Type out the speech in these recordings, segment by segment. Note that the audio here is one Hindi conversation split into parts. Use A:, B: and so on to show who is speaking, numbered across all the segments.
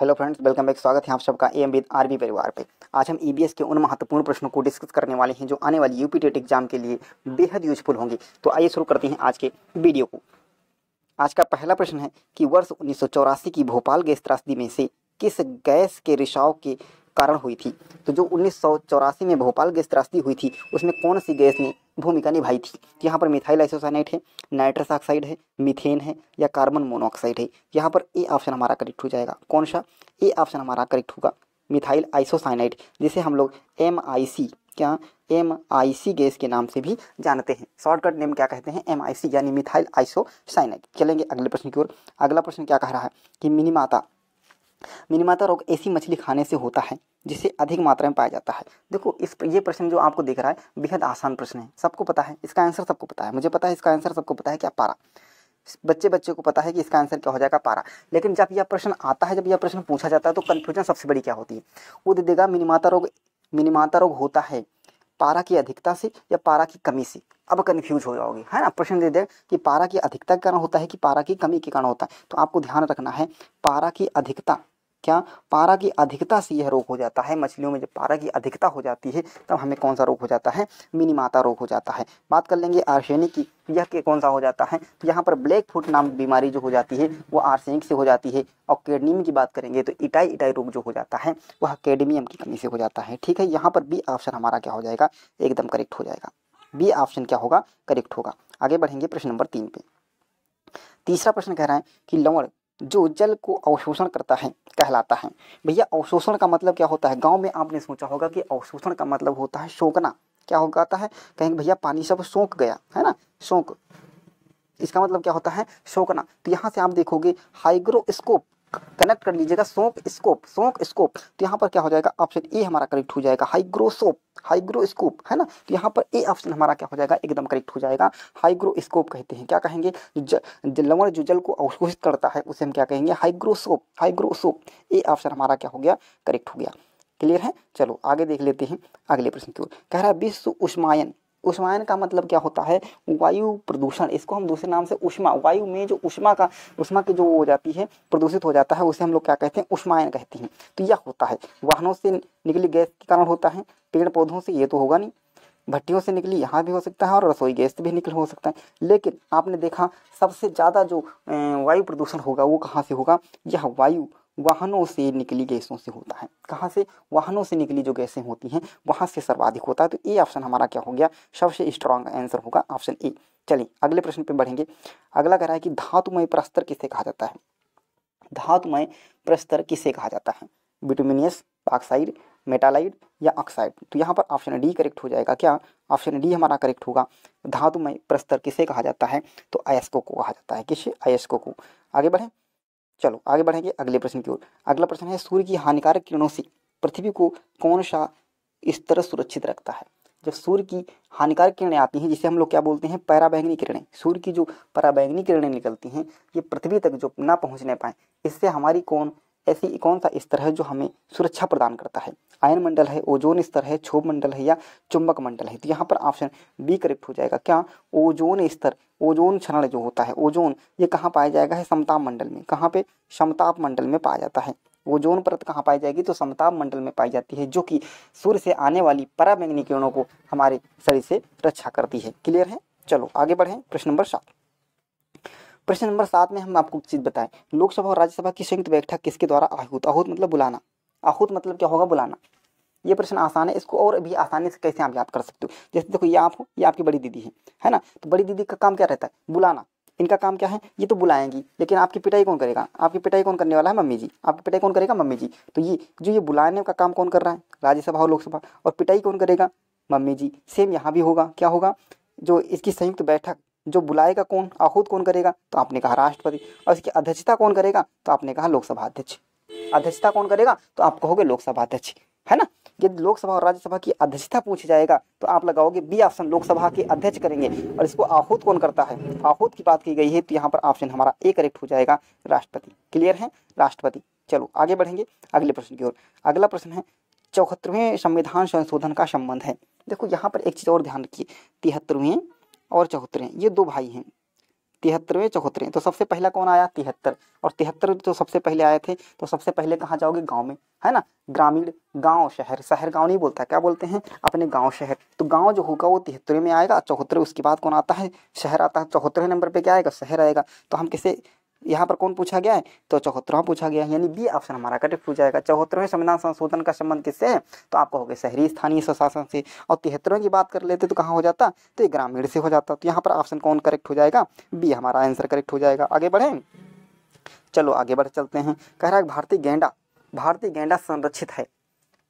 A: हेलो फ्रेंड्स वेलकम बैक स्वागत है आप सबका एम विद आरबी परिवार पे आज हम ई e के उन महत्वपूर्ण प्रश्नों को डिस्कस करने वाले हैं जो आने वाली यूपी टेट एग्जाम के लिए बेहद यूजफुल होंगे तो आइए शुरू करते हैं आज के वीडियो को आज का पहला प्रश्न है कि वर्ष उन्नीस की भोपाल गैस त्रासदी में से किस गैस के रिसाव के कारण हुई थी तो जो उन्नीस में भोपाल गैस त्रासदी हुई थी उसमें कौन सी गैस ने भूमिका निभाई थी यहाँ पर मिथाइल आइसोसाइनाइट है नाइट्रस ऑक्साइड है मिथेन है या कार्बन मोनोऑक्साइड है यहाँ पर ए ऑप्शन हमारा करेक्ट हो जाएगा कौन सा ए ऑप्शन हमारा करेक्ट होगा मिथाइल आइसोसाइनाइट जिसे हम लोग एम आई सी क्या एम आई सी गैस के नाम से भी जानते हैं शॉर्टकट नेम क्या कहते हैं एम आई सी यानी मिथाइल आइसोसाइनाइट चलेंगे अगले प्रश्न की ओर अगला प्रश्न क्या कह रहा है कि मिनीमाता मिनीमाता रोग ऐसी मछली खाने से होता है जिसे अधिक मात्रा में पाया जाता है देखो इस ये प्रश्न जो आपको दिख रहा है बेहद आसान प्रश्न है सबको पता है इसका आंसर सबको पता है मुझे पता है इसका आंसर सबको पता है क्या पारा बच्चे बच्चे को पता है कि इसका आंसर क्या हो जाएगा पारा लेकिन जब यह प्रश्न आता है जब यह प्रश्न पूछा जाता है तो कन्फ्यूजन सबसे बड़ी क्या होती है वो दे देगा मिनिमाता रोग मिनिमाता रोग होता है पारा की अधिकता से या पारा की कमी से अब कन्फ्यूज हो जाओगे है ना प्रश्न दे दे कि पारा की अधिकता के कारण होता है कि पारा की कमी के कारण होता है तो आपको ध्यान रखना है पारा की अधिकता क्या पारा की अधिकता से यह रोग हो जाता है मछलियों में जब पारा की अधिकता हो जाती है तब हमें कौन सा रोग हो जाता है मिनीमाता रोग हो जाता है बात कर लेंगे आर्सेनिक की यह के कौन सा हो जाता है तो यहाँ पर ब्लैक फुट नाम बीमारी जो हो जाती है वो आर्सेनिक से हो जाती है और केडमियम की बात करेंगे तो इटाई इटाई रोग जो हो जाता है वह केडमियम की कमी से हो जाता है ठीक है यहाँ पर बी ऑप्शन हमारा क्या हो जाएगा एकदम करेक्ट हो जाएगा बी ऑप्शन क्या होगा करेक्ट होगा आगे बढ़ेंगे प्रश्न नंबर तीन पे तीसरा प्रश्न कह रहा है कि लवण जो जल को अवशोषण करता है कहलाता है भैया अवशोषण का मतलब क्या होता है गांव में आपने सोचा होगा कि अवशोषण का मतलब होता है शोकना क्या हो जाता है कहेंगे भैया पानी सब सोख गया है ना शोक इसका मतलब क्या होता है शोकना तो यहाँ से आप देखोगे हाइग्रोस्कोप कनेक्ट कर लीजिएगा सोंक स्कोप सोंक स्कोप तो यहाँ पर क्या हो जाएगा ऑप्शन ए हमारा करेक्ट हो जाएगा हाइग्रोसोप हाइग्रोस्कोप है ना तो यहाँ पर ए ऑप्शन हमारा क्या हो जाएगा एकदम करेक्ट हो जाएगा हाइग्रोस्कोप कहते हैं क्या कहेंगे जो लवण जो जल को अवशोषित करता है उसे हम क्या कहेंगे हाइग्रोसोप हाइग्रोसोप ए ऑप्शन हमारा क्या हो गया करेक्ट हो गया क्लियर है चलो आगे देख लेते हैं अगले प्रश्न की ओर कह रहा है विश्व उष्मायन उष्मायन का मतलब क्या होता है वायु प्रदूषण इसको हम दूसरे नाम से उष्मा वायु में जो उष्मा का उष्मा की जो हो जाती है प्रदूषित हो जाता है उसे हम लोग क्या कहते हैं उष्मायन कहते हैं तो यह होता है वाहनों से निकली गैस के कारण होता है पेड़ पौधों से ये तो होगा नहीं भट्टियों से निकली यहाँ भी हो सकता है और रसोई गैस से भी निकल हो सकता है लेकिन आपने देखा सबसे ज़्यादा जो वायु प्रदूषण होगा वो कहाँ से होगा यह वायु वाहनों से निकली गैसों से होता है कहाँ से वाहनों से निकली जो गैसें होती हैं वहाँ से सर्वाधिक होता है तो ए ऑप्शन हमारा क्या हो गया सबसे स्ट्रांग आंसर होगा ऑप्शन ए चलिए अगले प्रश्न पे बढ़ेंगे अगला कह रहा है कि धातुमय प्रस्तर किसे कहा जाता है धातुमय प्रस्तर किसे कहा जाता है विटामिनियस ऑक्साइड मेटालाइड या ऑक्साइड तो यहाँ पर ऑप्शन डी करेक्ट हो जाएगा क्या ऑप्शन डी हमारा करेक्ट होगा धातुमय प्रस्तर किसे कहा जाता है तो अयस्को को कहा जाता है किसे अयस्को को आगे बढ़ें चलो आगे बढ़ेंगे अगले प्रश्न की ओर अगला प्रश्न है सूर्य की हानिकारक किरणों से पृथ्वी को कौन सा इस तरह सुरक्षित रखता है जब सूर्य की हानिकारक किरणें आती हैं जिसे हम लोग क्या बोलते हैं पैराबैंगनी किरणें सूर्य की जो पैराबैंगनी किरणें निकलती हैं ये पृथ्वी तक जो ना पहुंचने पाए इससे हमारी कौन ऐसी कौन सा स्तर है जो हमें सुरक्षा प्रदान करता है आयन मंडल है ओजोन स्तर है क्षोभ मंडल है या चुंबक मंडल है तो यहाँ पर ऑप्शन बी करेक्ट हो जाएगा क्या ओजोन स्तर ओजोन क्षरण जो होता है ओजोन ये कहाँ पाया जाएगा है समताप मंडल में कहाँ पे समताप मंडल में पाया जाता है ओजोन परत कहाँ पाई जाएगी तो समताप मंडल में पाई जाती है जो कि सूर्य से आने वाली पराबैंगनी किरणों को हमारे शरीर से रक्षा करती है क्लियर है चलो आगे बढ़ें प्रश्न नंबर सात प्रश्न नंबर सात में हम आपको चीज़ बताएं लोकसभा और राज्यसभा की संयुक्त बैठक किसके द्वारा आहूत आहूत मतलब बुलाना आहूत मतलब क्या होगा बुलाना ये प्रश्न आसान है इसको और भी आसानी से कैसे आप याद कर सकते हो जैसे देखो ये आप हो ये आपकी बड़ी दीदी है है ना तो बड़ी दीदी का काम क्या रहता है बुलाना इनका काम क्या है ये तो बुलाएंगी लेकिन आपकी पिटाई कौन करेगा आपकी पिटाई कौन करने वाला है मम्मी जी आपकी पिटाई कौन करेगा मम्मी जी तो ये जो ये बुलाने का काम कौन कर रहा है राज्यसभा और लोकसभा और पिटाई कौन करेगा मम्मी जी सेम यहाँ भी होगा क्या होगा जो इसकी संयुक्त बैठक जो बुलाएगा कौन आहूत कौन करेगा तो आपने कहा राष्ट्रपति और इसकी अध्यक्षता कौन करेगा तो आपने कहा लोकसभा अध्यक्ष अध्यक्षता कौन करेगा तो आप कहोगे लोकसभा अध्यक्ष है ना यदि लोकसभा और राज्यसभा की अध्यक्षता पूछी जाएगा तो आप लगाओगे बी ऑप्शन लोकसभा के अध्यक्ष करेंगे और इसको आहूत कौन करता है आहूत की बात की गई है तो यहाँ पर ऑप्शन हमारा ए करेक्ट हो जाएगा राष्ट्रपति क्लियर है राष्ट्रपति चलो आगे बढ़ेंगे अगले प्रश्न की ओर अगला प्रश्न है चौहत्तरवें संविधान संशोधन का संबंध है देखो यहाँ पर एक चीज़ और ध्यान रखिए तिहत्तरवें और चौहत्तर ये दो भाई हैं तिहत्तरवें चौहत्तरवें तो सबसे पहला कौन आया तिहत्तर और तिहत्तर तो सबसे पहले आए थे तो सबसे पहले कहाँ जाओगे गांव में है ना ग्रामीण गांव शहर शहर गांव नहीं बोलता क्या बोलते हैं अपने गांव शहर तो गांव जो होगा वो तिहत्तरवें में आएगा चौहत्तर उसके बाद कौन आता है शहर आता है चौहत्तरवें नंबर पर क्या आएगा शहर आएगा तो हम किसे यहाँ पर कौन पूछा गया है तो चौहत्तरवा पूछा गया है यानी बी ऑप्शन हमारा करेक्ट हो जाएगा चौहत्तरवें संविधान संशोधन का संबंध किससे है तो आपका हो गया शहरी स्थानीय स्वशासन से और तिहत्तरवें की बात कर लेते तो कहाँ हो जाता तो ये ग्रामीण से हो जाता तो यहाँ पर ऑप्शन कौन करेक्ट हो जाएगा बी हमारा आंसर करेक्ट हो जाएगा आगे बढ़ें चलो आगे बढ़ चलते हैं कह रहा है भारतीय गेंडा भारतीय गेंडा संरक्षित है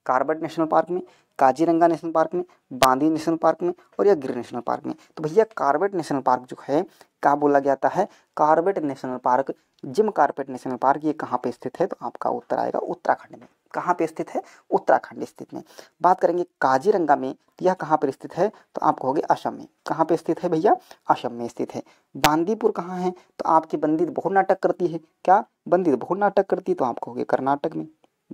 A: कार्बेट नेशनल पार्क में काजीरंगा नेशनल पार्क में बांदी नेशनल पार्क में और या गिर नेशनल पार्क में तो भैया कार्बेट नेशनल पार्क जो है क्या बोला जाता है Corbett National Park Jim Corbett National Park ये कहाँ पे स्थित है तो आपका उत्तर आएगा उत्तराखंड में कहाँ पे स्थित है उत्तराखंड स्थित में बात करेंगे काजीरंगा में तो यह कहाँ पर स्थित है तो आप कहोगे असम में कहाँ पे स्थित है भैया असम में स्थित है बांदीपुर कहाँ है तो आपकी बंदित बहुत नाटक करती है क्या बंदित तो बहुत नाटक करती है तो आप कहोगे कर्नाटक में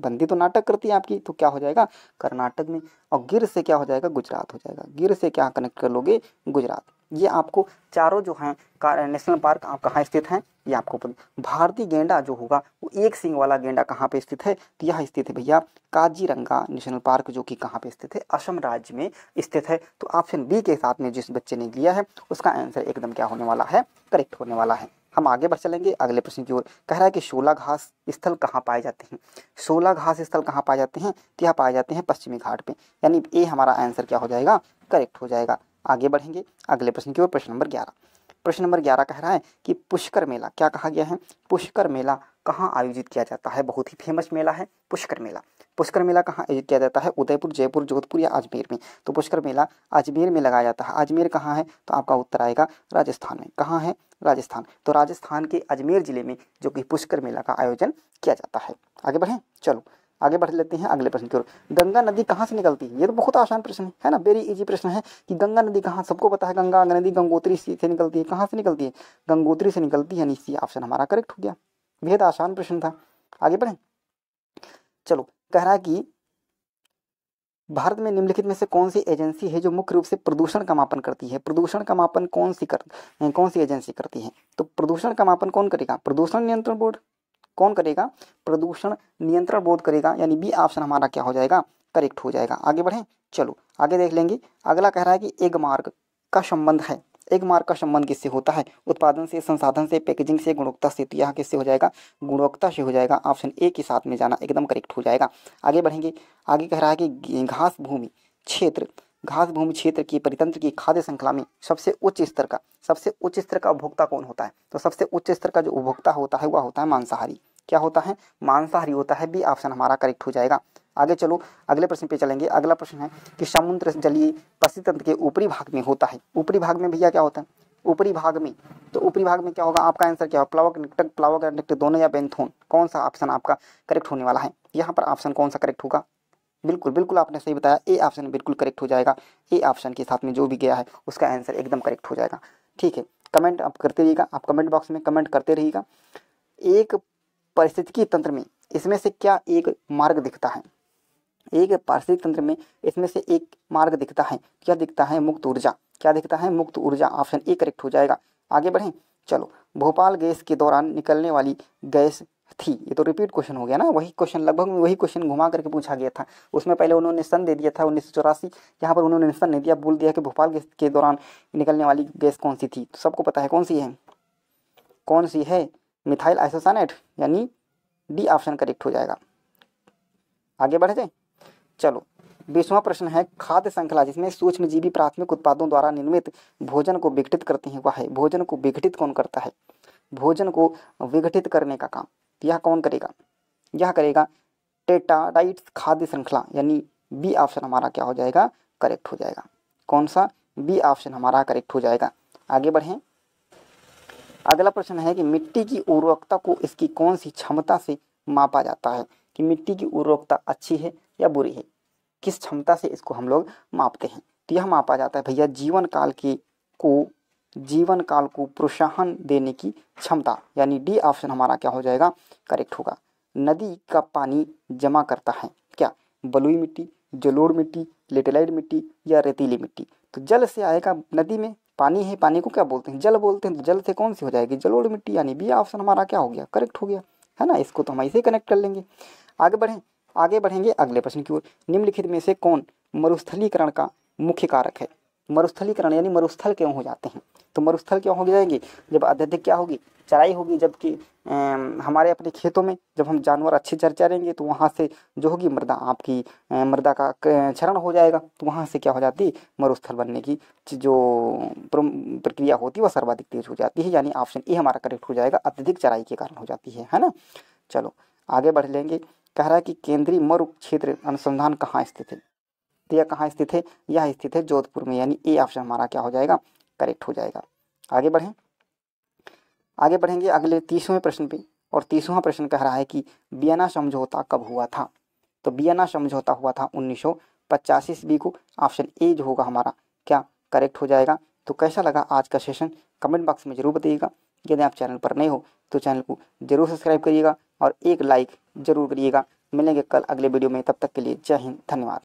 A: बंदी तो नाटक करती है आपकी तो क्या हो जाएगा कर्नाटक में और गिर से क्या हो जाएगा गुजरात हो जाएगा गिर से क्या कनेक्ट कर लोगे गुजरात ये आपको चारों जो हैं नेशनल पार्क आप कहाँ स्थित हैं ये आपको भारतीय गेंडा जो होगा वो एक सिंह वाला गेंडा कहाँ पे स्थित है तो यह स्थित है भैया काजीरंगा नेशनल पार्क जो कि कहाँ पे स्थित है असम राज्य में स्थित है तो ऑप्शन बी के साथ में जिस बच्चे ने लिया है उसका आंसर एकदम क्या होने वाला है करेक्ट होने वाला है हम आगे बढ़ चलेंगे अगले प्रश्न की ओर कह रहा है कि शोला घास स्थल कहाँ पाए जाते हैं शोला घास स्थल कहाँ पाए जाते हैं क्या पाए जाते हैं पश्चिमी घाट पे यानी ए हमारा आंसर क्या हो जाएगा करेक्ट हो जाएगा आगे बढ़ेंगे अगले प्रश्न की ओर प्रश्न नंबर ग्यारह प्रश्न नंबर ग्यारह कह रहा है कि पुष्कर मेला क्या कहा गया है पुष्कर मेला कहाँ आयोजित किया जाता है बहुत ही फेमस मेला है पुष्कर मेला पुष्कर मेला कहाँ आयोजित किया जाता है उदयपुर जयपुर जोधपुर या अजमेर में तो पुष्कर मेला अजमेर में लगाया जाता है अजमेर कहाँ है तो आपका उत्तर आएगा राजस्थान में कहाँ है राजस्थान तो राजस्थान के अजमेर जिले में जो कि पुष्कर मेला का आयोजन किया जाता है आगे बढ़ें चलो आगे बढ़ लेते हैं अगले प्रश्न की ओर गंगा नदी कहाँ से निकलती है ये तो बहुत आसान प्रश्न है ना वेरी इजी प्रश्न है कि गंगा नदी कहाँ सबको पता है गंगा नदी गंगोत्री से निकलती है कहाँ से निकलती है गंगोत्री से निकलती है यानी ऑप्शन हमारा करेक्ट हो गया बेहद आसान प्रश्न था आगे बढ़ें चलो कह रहा है कि भारत में निम्नलिखित में से कौन सी एजेंसी है जो मुख्य रूप से प्रदूषण का मापन करती है प्रदूषण का मापन कौन सी कर कौन सी एजेंसी करती है तो प्रदूषण का मापन कौन करेगा प्रदूषण नियंत्रण बोर्ड कौन करेगा प्रदूषण नियंत्रण बोर्ड करेगा यानी बी ऑप्शन हमारा क्या हो जाएगा करेक्ट हो जाएगा आगे बढ़ें चलो आगे देख लेंगे अगला कह रहा है कि एग मार्ग का संबंध है एक मार्क का संबंध किससे होता है उत्पादन से संसाधन से पैकेजिंग से गुणवत्ता से तो यहाँ किससे हो जाएगा गुणवत्ता से हो जाएगा ऑप्शन ए के साथ में जाना एकदम करेक्ट हो जाएगा आगे बढ़ेंगे आगे कह रहा है कि घास भूमि क्षेत्र घास भूमि क्षेत्र की परितंत्र की खाद्य श्रृंखला में सबसे उच्च स्तर का सबसे उच्च स्तर का उपभोक्ता कौन होता है तो सबसे उच्च स्तर का जो उपभोक्ता होता है वह होता है मांसाहारी क्या होता है मांसाहारी होता है बी ऑप्शन हमारा करेक्ट हो जाएगा आगे चलो अगले प्रश्न पे चलेंगे अगला प्रश्न है कि समुद्र जलीय पश्चितंत्र के ऊपरी भाग में होता है ऊपरी भाग में भैया क्या होता है ऊपरी भाग में तो ऊपरी भाग में क्या होगा आपका आंसर क्या होगा प्लावक निकटक प्लावक निकटक दोनों या बेंथोन कौन सा ऑप्शन आपका करेक्ट होने वाला है यहाँ पर ऑप्शन कौन सा करेक्ट होगा बिल्कुल बिल्कुल आपने सही बताया ए ऑप्शन बिल्कुल करेक्ट हो जाएगा ए ऑप्शन के साथ में जो भी गया है उसका आंसर एकदम करेक्ट हो जाएगा ठीक है कमेंट आप करते रहिएगा आप कमेंट बॉक्स में कमेंट करते रहिएगा एक पारिस्थितिकी तंत्र में इसमें से क्या एक मार्ग दिखता है एक पारिस्थितिक तंत्र में इसमें से एक मार्ग दिखता है क्या दिखता है मुक्त ऊर्जा क्या दिखता है मुक्त ऊर्जा ऑप्शन ए करेक्ट हो जाएगा आगे बढ़ें चलो भोपाल गैस के दौरान निकलने वाली गैस थी ये तो रिपीट क्वेश्चन हो गया ना वही क्वेश्चन लगभग वही क्वेश्चन घुमा करके पूछा गया था उसमें पहले उन्होंने सन दे दिया था उन्नीस सौ चौरासी यहाँ पर उन्होंने सन नहीं दिया बोल दिया कि भोपाल गैस के दौरान निकलने वाली गैस कौन सी थी तो सबको पता है कौन सी है कौन सी है मिथाइल आइसोसानेट यानी डी ऑप्शन करेक्ट हो जाएगा आगे बढ़ जाए चलो बीसवा प्रश्न है खाद्य श्रृंखला जिसमें सूक्ष्मजीवी प्राथमिक उत्पादों द्वारा निर्मित भोजन को विघटित करते हैं वह है भोजन को विघटित कौन करता है भोजन को विघटित करने का काम यह कौन करेगा यह करेगा टेटाडाइट खाद्य श्रृंखला यानी बी ऑप्शन हमारा क्या हो जाएगा करेक्ट हो जाएगा कौन सा बी ऑप्शन हमारा करेक्ट हो जाएगा आगे बढ़ें अगला प्रश्न है कि मिट्टी की उर्वरकता को इसकी कौन सी क्षमता से मापा जाता है कि मिट्टी की उर्वरकता अच्छी है या बुरी है किस क्षमता से इसको हम लोग मापते हैं तो यह मापा जाता है भैया जीवन काल के को जीवन काल को प्रोत्साहन देने की क्षमता यानी डी ऑप्शन हमारा क्या हो जाएगा करेक्ट होगा नदी का पानी जमा करता है क्या बलुई मिट्टी जलोड़ मिट्टी लेटेलाइट मिट्टी या रेतीली मिट्टी तो जल से आएगा नदी में पानी है पानी को क्या बोलते हैं जल बोलते हैं तो जल से कौन सी हो जाएगी जलोड़ मिट्टी यानी बी ऑप्शन हमारा क्या हो गया करेक्ट हो गया है ना इसको तो हम ऐसे कनेक्ट कर लेंगे आगे बढ़ें आगे बढ़ेंगे अगले प्रश्न की ओर निम्नलिखित में से कौन मरुस्थलीकरण का मुख्य कारक है मरुस्थलीकरण यानी मरुस्थल क्यों हो जाते हैं तो मरुस्थल क्यों हो जाएंगे जब अत्यधिक क्या होगी चराई होगी जबकि हमारे अपने खेतों में जब हम जानवर अच्छे चर चरेंगे तो वहाँ से जो होगी मृदा आपकी मृदा का क्षरण हो जाएगा तो वहाँ से क्या हो जाती मरुस्थल बनने की जो प्रक्रिया होती है वह सर्वाधिक तेज हो जाती है यानी ऑप्शन ए हमारा करेक्ट हो जाएगा अत्यधिक चराई के कारण हो जाती है है ना चलो आगे बढ़ लेंगे कह रहा है कि केंद्रीय मरु क्षेत्र अनुसंधान कहाँ स्थित है तो यह कहाँ स्थित है यह स्थित है जोधपुर में यानी ए ऑप्शन हमारा क्या हो जाएगा करेक्ट हो जाएगा आगे बढ़ें आगे बढ़ेंगे अगले तीसवें प्रश्न पे और तीसवा प्रश्न कह रहा है कि बियना समझौता कब हुआ था तो बियना समझौता हुआ था उन्नीस सौ पचासी ईस्वी को ऑप्शन ए जो होगा हमारा क्या करेक्ट हो जाएगा तो कैसा लगा आज का सेशन कमेंट बॉक्स में ज़रूर बताइएगा यदि आप चैनल पर नए हो तो चैनल को जरूर सब्सक्राइब करिएगा और एक लाइक ज़रूर करिएगा मिलेंगे कल अगले वीडियो में तब तक के लिए जय हिंद धन्यवाद